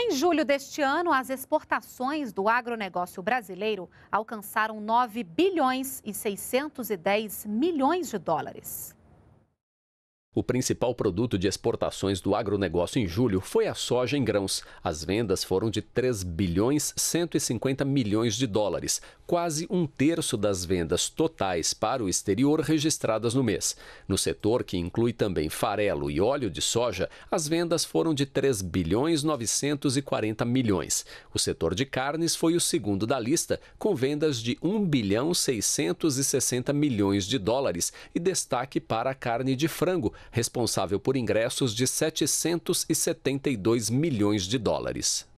Em julho deste ano, as exportações do agronegócio brasileiro alcançaram 9 bilhões e 610 milhões de dólares. O principal produto de exportações do agronegócio em julho foi a soja em grãos. As vendas foram de 3 bilhões 150 milhões de dólares, quase um terço das vendas totais para o exterior registradas no mês. No setor, que inclui também farelo e óleo de soja, as vendas foram de 3 bilhões 940 milhões. O setor de carnes foi o segundo da lista, com vendas de 1 bilhão 660 milhões de dólares e destaque para a carne de frango responsável por ingressos de 772 milhões de dólares.